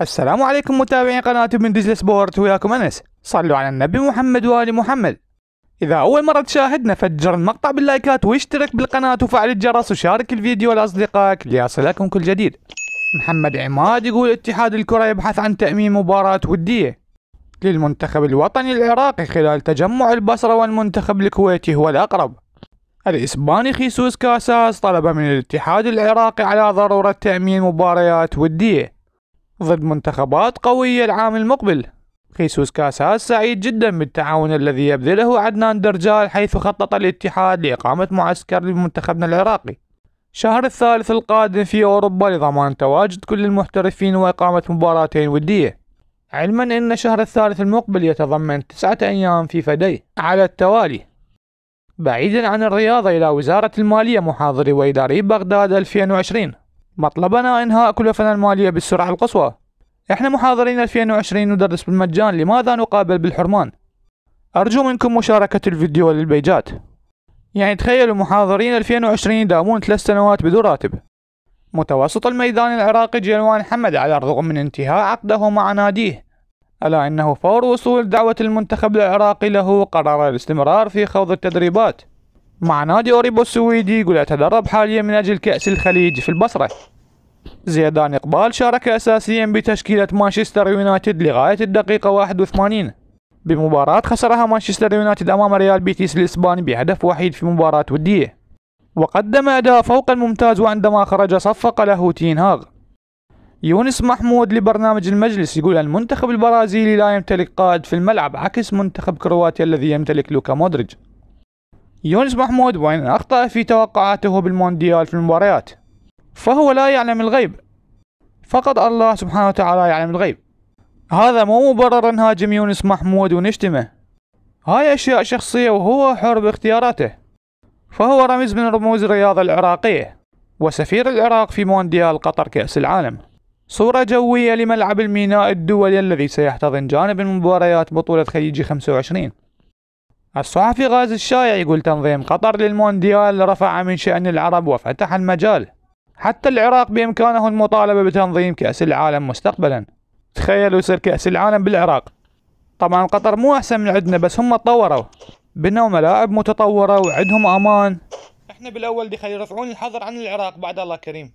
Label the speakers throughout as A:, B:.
A: السلام عليكم متابعين قناة ابن ديزل سبورت وياكم انس صلوا على النبي محمد وال محمد اذا اول مرة تشاهدنا فجر المقطع باللايكات واشترك بالقناة وفعل الجرس وشارك الفيديو لاصدقائك ليصلكم كل جديد محمد عماد يقول اتحاد الكرة يبحث عن تأمين مباراة ودية للمنتخب الوطني العراقي خلال تجمع البصرة والمنتخب الكويتي هو الأقرب الإسباني خيسوس كاساس طلب من الاتحاد العراقي على ضرورة تأمين مباريات ودية ضد منتخبات قوية العام المقبل خيسوس كاساس سعيد جدا بالتعاون الذي يبذله عدنان درجال حيث خطط الاتحاد لإقامة معسكر لمنتخبنا العراقي شهر الثالث القادم في أوروبا لضمان تواجد كل المحترفين وإقامة مباراتين ودية علما أن شهر الثالث المقبل يتضمن تسعة أيام في فدي على التوالي بعيدا عن الرياضة إلى وزارة المالية محاضري وإداري بغداد 2020 مطلبنا إنهاء كل المالية بالسرعة القصوى إحنا محاضرين 2020 ندرس بالمجان لماذا نقابل بالحرمان أرجو منكم مشاركة الفيديو للبيجات يعني تخيلوا محاضرين 2020 يداومون ثلاث سنوات بدون راتب متوسط الميدان العراقي جيلوان حمد على الرغم من انتهاء عقده مع ناديه ألا إنه فور وصول دعوة المنتخب العراقي له قرر الاستمرار في خوض التدريبات مع نادي أوريبو السويدي يقول يتدرب حاليا من أجل كأس الخليج في البصرة زيدان إقبال شارك أساسيا بتشكيلة مانشستر يونايتد لغاية الدقيقة 81 بمباراة خسرها مانشستر يونايتد أمام ريال بيتيس الإسباني بهدف وحيد في مباراة ودية وقدم أداء فوق الممتاز وعندما خرج صفق له تين هاغ يونس محمود لبرنامج المجلس يقول المنتخب البرازيلي لا يمتلك قائد في الملعب عكس منتخب كرواتيا الذي يمتلك لوكا مودريتش يونس محمود وإن أخطأ في توقعاته بالمونديال في المباريات فهو لا يعلم الغيب فقط الله سبحانه وتعالى يعلم الغيب هذا مو مبرر نهاجم يونس محمود ونشتمه هاي أشياء شخصية وهو حر باختياراته فهو رمز من رموز الرياضة العراقية وسفير العراق في مونديال قطر كأس العالم صورة جوية لملعب الميناء الدولي الذي سيحتضن جانب مباريات بطولة خليجي 25 الصحفي غازي الشايع يقول تنظيم قطر للمونديال رفع من شأن العرب وفتح المجال حتى العراق بإمكانه المطالبة بتنظيم كأس العالم مستقبلا تخيلوا يصير كأس العالم بالعراق طبعا قطر مو أحسن من عندنا بس هم تطوروا بنوا ملاعب متطورة وعندهم أمان احنا بالأول دخل يرفعون الحظر عن العراق بعد الله كريم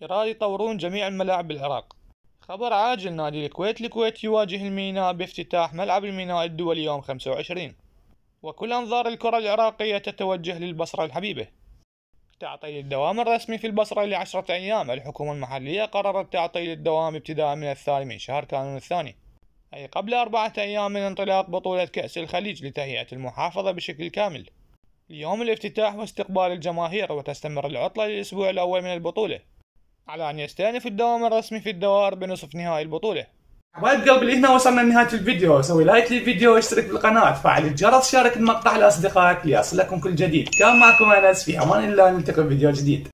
A: يراد يطورون جميع الملاعب بالعراق خبر عاجل نادي الكويت الكويت يواجه الميناء بافتتاح ملعب الميناء الدولي يوم 25 وكل أنظار الكرة العراقية تتوجه للبصرة الحبيبة تعطيل الدوام الرسمي في البصرة لعشرة أيام الحكومة المحلية قررت تعطيل الدوام ابتداء من الثاني من شهر كانون الثاني أي قبل أربعة أيام من انطلاق بطولة كأس الخليج لتهيئة المحافظة بشكل كامل ليوم الافتتاح واستقبال الجماهير وتستمر العطلة للأسبوع الأول من البطولة على أن يستأنف الدوام الرسمي في الدوائر بنصف نهائي البطولة حبايب قلبي هنا وصلنا لنهايه الفيديو سوي لايك للفيديو واشترك بالقناه فعل الجرس شارك المقطع لاصدقائك ليصلكم كل جديد كان معكم انس في امان الله نلتقي بفيديو جديد